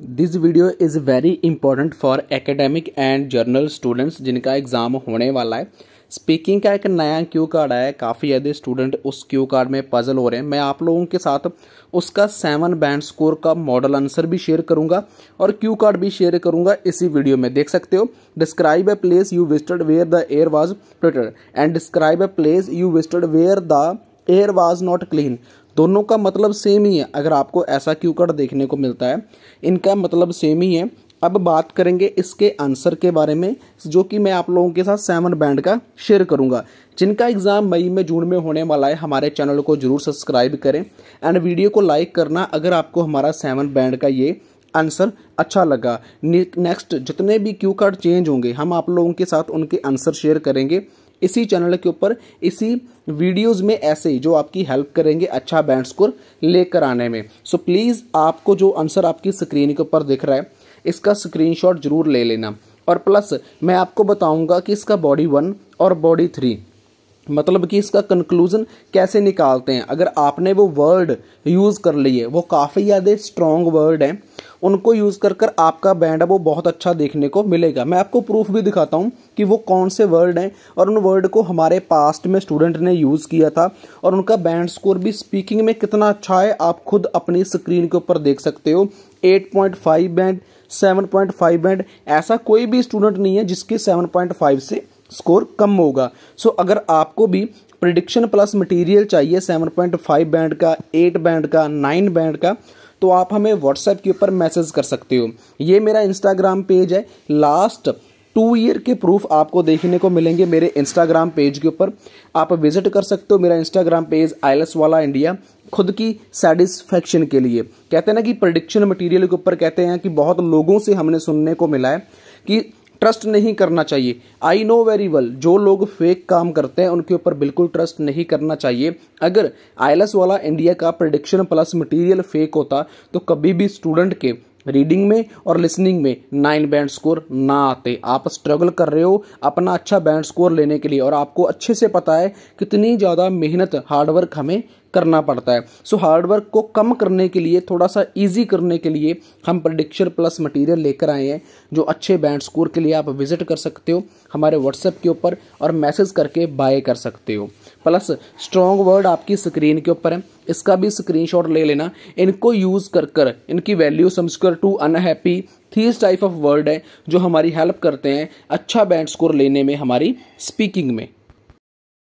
this video is very important for academic and general students जिनका exam होने वाला है स्पीकिंग का एक नया क्यू कार्ड आया है काफ़ी ज़्यादा स्टूडेंट उस क्यू कार्ड में पजल हो रहे हैं मैं आप लोगों के साथ उसका सेवन बैंड स्कोर का मॉडल आंसर भी शेयर करूंगा और क्यू कार्ड भी शेयर करूंगा इसी वीडियो में देख सकते हो describe a place you visited where the air was polluted and describe a place you visited where the air was not clean दोनों का मतलब सेम ही है अगर आपको ऐसा क्यू कार्ड देखने को मिलता है इनका मतलब सेम ही है अब बात करेंगे इसके आंसर के बारे में जो कि मैं आप लोगों के साथ सेवन बैंड का शेयर करूंगा जिनका एग्ज़ाम मई में जून में होने वाला है हमारे चैनल को जरूर सब्सक्राइब करें एंड वीडियो को लाइक करना अगर आपको हमारा सेवन बैंड का ये आंसर अच्छा लगा नेक्स्ट जितने भी क्यू कार्ड चेंज होंगे हम आप लोगों के साथ उनके आंसर शेयर करेंगे इसी चैनल के ऊपर इसी वीडियोस में ऐसे ही जो आपकी हेल्प करेंगे अच्छा बैंड स्कोर लेकर आने में सो so, प्लीज़ आपको जो आंसर आपकी स्क्रीन के ऊपर दिख रहा है इसका स्क्रीनशॉट जरूर ले लेना और प्लस मैं आपको बताऊंगा कि इसका बॉडी वन और बॉडी थ्री मतलब कि इसका कंक्लूजन कैसे निकालते हैं अगर आपने वो वर्ड यूज़ कर लिए वो काफ़ी ज़्यादा स्ट्रॉन्ग वर्ड हैं उनको यूज़ कर कर आपका बैंड है वो बहुत अच्छा देखने को मिलेगा मैं आपको प्रूफ भी दिखाता हूँ कि वो कौन से वर्ड हैं और उन वर्ड को हमारे पास्ट में स्टूडेंट ने यूज़ किया था और उनका बैंड स्कोर भी स्पीकिंग में कितना अच्छा है आप खुद अपनी स्क्रीन के ऊपर देख सकते हो 8.5 बैंड 7.5 बैंड ऐसा कोई भी स्टूडेंट नहीं है जिसके 7.5 से स्कोर कम होगा सो अगर आपको भी प्रिडिक्शन प्लस मटेरियल चाहिए 7.5 बैंड का 8 बैंड का 9 बैंड का तो आप हमें व्हाट्सएप के ऊपर मैसेज कर सकते हो ये मेरा इंस्टाग्राम पेज है लास्ट टू ईयर के प्रूफ आपको देखने को मिलेंगे मेरे इंस्टाग्राम पेज के ऊपर आप विजिट कर सकते हो मेरा इंस्टाग्राम पेज आइलस वाला इंडिया खुद की सेटिस्फैक्शन के लिए कहते हैं ना कि प्रडिक्शन मटेरियल के ऊपर कहते हैं कि बहुत लोगों से हमने सुनने को मिला है कि ट्रस्ट नहीं करना चाहिए आई नो वेरी वेल जो लोग फेक काम करते हैं उनके ऊपर बिल्कुल ट्रस्ट नहीं करना चाहिए अगर आई वाला इंडिया का प्रडिक्शन प्लस मटीरियल फेक होता तो कभी भी स्टूडेंट के रीडिंग में और लिसनिंग में नाइन बैंड स्कोर ना आते आप स्ट्रगल कर रहे हो अपना अच्छा बैंड स्कोर लेने के लिए और आपको अच्छे से पता है कितनी ज़्यादा मेहनत हार्डवर्क हमें करना पड़ता है सो हार्डवर्क को कम करने के लिए थोड़ा सा ईजी करने के लिए हम प्रडिक्शन प्लस मटीरियल लेकर आए हैं जो अच्छे बैंड स्कोर के लिए आप विजिट कर सकते हो हमारे व्हाट्सएप के ऊपर और मैसेज करके बाय कर सकते हो प्लस स्ट्रॉन्ग वर्ड आपकी स्क्रीन के ऊपर है इसका भी स्क्रीनशॉट ले लेना इनको यूज़ कर कर इनकी वैल्यू समझकर to unhappy these type of word है जो हमारी हेल्प करते हैं अच्छा बैंड स्कोर लेने में हमारी स्पीकिंग में